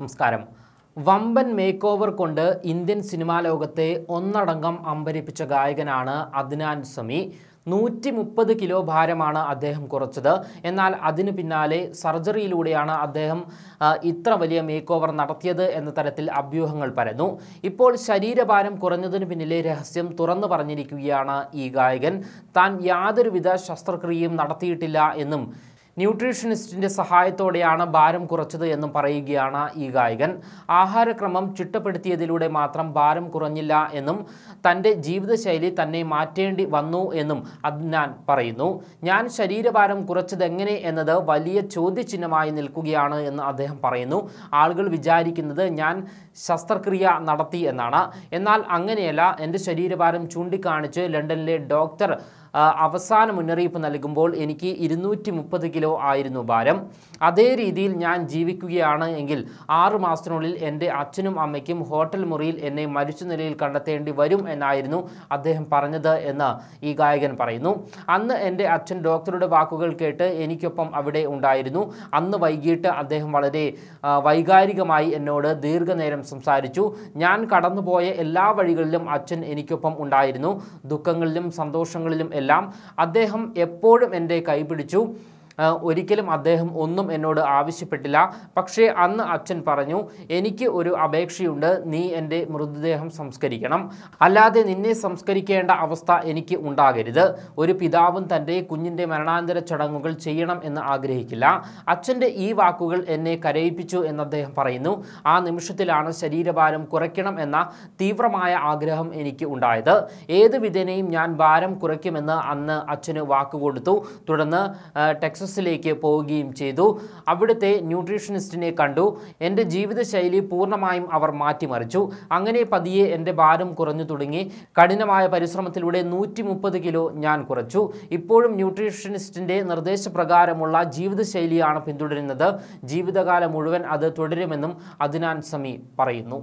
നമസ്കാരം വമ്പൻ make over കൊണ്ട് ഇന്ത്യൻ സിനിമാ ലോകത്തെ ഒന്നടങ്കം അമ്പരിപ്പിച്ച ഗായകനാണ് അദ്നാൻ സമി നൂറ്റി മുപ്പത് കിലോ ഭാരമാണ് അദ്ദേഹം കുറച്ചത് എന്നാൽ അതിനു പിന്നാലെ സർജറിയിലൂടെയാണ് അദ്ദേഹം ഇത്ര വലിയ മേക്ക് ഓവർ നടത്തിയത് എന്ന തരത്തിൽ അഭ്യൂഹങ്ങൾ പരന്നു ഇപ്പോൾ ശരീരഭാരം കുറഞ്ഞതിന് പിന്നിലെ രഹസ്യം തുറന്നു പറഞ്ഞിരിക്കുകയാണ് ഈ ഗായകൻ താൻ യാതൊരുവിധ ശസ്ത്രക്രിയയും നടത്തിയിട്ടില്ല എന്നും ന്യൂട്രീഷനിസ്റ്റിൻ്റെ സഹായത്തോടെയാണ് ഭാരം കുറച്ചത് എന്നും പറയുകയാണ് ഈ ഗായകൻ ആഹാരക്രമം ചിട്ടപ്പെടുത്തിയതിലൂടെ മാത്രം ഭാരം കുറഞ്ഞില്ല എന്നും തൻ്റെ ജീവിതശൈലി തന്നെ മാറ്റേണ്ടി വന്നു എന്നും അദ്നാൻ പറയുന്നു ഞാൻ ശരീരഭാരം കുറച്ചതെങ്ങനെ എന്നത് വലിയ ചോദ്യചിഹ്നമായി നിൽക്കുകയാണ് എന്ന് അദ്ദേഹം പറയുന്നു ആളുകൾ വിചാരിക്കുന്നത് ഞാൻ ശസ്ത്രക്രിയ നടത്തി എന്നാണ് എന്നാൽ അങ്ങനെയല്ല എൻ്റെ ശരീരഭാരം ചൂണ്ടിക്കാണിച്ച് ലണ്ടനിലെ ഡോക്ടർ അവസാന മുന്നറിയിപ്പ് നൽകുമ്പോൾ എനിക്ക് ഇരുന്നൂറ്റി മുപ്പത് കിലോ ആയിരുന്നു ഭാരം അതേ രീതിയിൽ ഞാൻ ജീവിക്കുകയാണ് എങ്കിൽ ആറു മാസത്തിനുള്ളിൽ എൻ്റെ അച്ഛനും അമ്മയ്ക്കും ഹോട്ടൽ മുറിയിൽ എന്നെ മരിച്ച നിലയിൽ കണ്ടെത്തേണ്ടി വരും എന്നായിരുന്നു അദ്ദേഹം പറഞ്ഞത് എന്ന് ഈ ഗായകൻ പറയുന്നു അന്ന് എൻ്റെ അച്ഛൻ ഡോക്ടറുടെ വാക്കുകൾ കേട്ട് എനിക്കൊപ്പം അവിടെ ഉണ്ടായിരുന്നു അന്ന് വൈകിട്ട് അദ്ദേഹം വളരെ വൈകാരികമായി എന്നോട് ദീർഘനേരം സംസാരിച്ചു ഞാൻ കടന്നുപോയ എല്ലാ വഴികളിലും അച്ഛൻ എനിക്കൊപ്പം ഉണ്ടായിരുന്നു ദുഃഖങ്ങളിലും സന്തോഷങ്ങളിലും എല്ലാം സമയത്തെല്ലാം അദ്ദേഹം എപ്പോഴും എൻ്റെ കൈപിടിച്ചു ഒരിക്കലും അദ്ദേഹം ഒന്നും എന്നോട് ആവശ്യപ്പെട്ടില്ല പക്ഷേ അന്ന് അച്ഛൻ പറഞ്ഞു എനിക്ക് ഒരു അപേക്ഷയുണ്ട് നീ എൻ്റെ മൃതദേഹം സംസ്കരിക്കണം അല്ലാതെ നിന്നെ സംസ്കരിക്കേണ്ട അവസ്ഥ എനിക്ക് ഉണ്ടാകരുത് ഒരു പിതാവും തൻ്റെ കുഞ്ഞിൻ്റെ മരണാന്തര ചടങ്ങുകൾ ചെയ്യണം എന്ന് ആഗ്രഹിക്കില്ല അച്ഛൻ്റെ ഈ വാക്കുകൾ എന്നെ കരയിപ്പിച്ചു എന്ന് അദ്ദേഹം പറയുന്നു ആ നിമിഷത്തിലാണ് ശരീരഭാരം കുറയ്ക്കണം എന്ന തീവ്രമായ ആഗ്രഹം എനിക്ക് ഉണ്ടായത് ഏത് വിധേനയും ഞാൻ ഭാരം കുറയ്ക്കുമെന്ന് അന്ന് അച്ഛന് വാക്കുകൊടുത്തു തുടർന്ന് ടെക്സസ് എസിലേക്ക് പോവുകയും ചെയ്തു അവിടുത്തെ ന്യൂട്രീഷനിസ്റ്റിനെ കണ്ടു എൻ്റെ ജീവിതശൈലി പൂർണ്ണമായും അവർ മാറ്റിമറിച്ചു അങ്ങനെ പതിയെ എൻ്റെ ഭാരം കുറഞ്ഞു തുടങ്ങി കഠിനമായ പരിശ്രമത്തിലൂടെ നൂറ്റി കിലോ ഞാൻ കുറച്ചു ഇപ്പോഴും ന്യൂട്രീഷനിസ്റ്റിൻ്റെ നിർദ്ദേശപ്രകാരമുള്ള ജീവിതശൈലിയാണ് പിന്തുടരുന്നത് ജീവിതകാലം മുഴുവൻ അത് തുടരുമെന്നും അദ്നാൻ സമി പറയുന്നു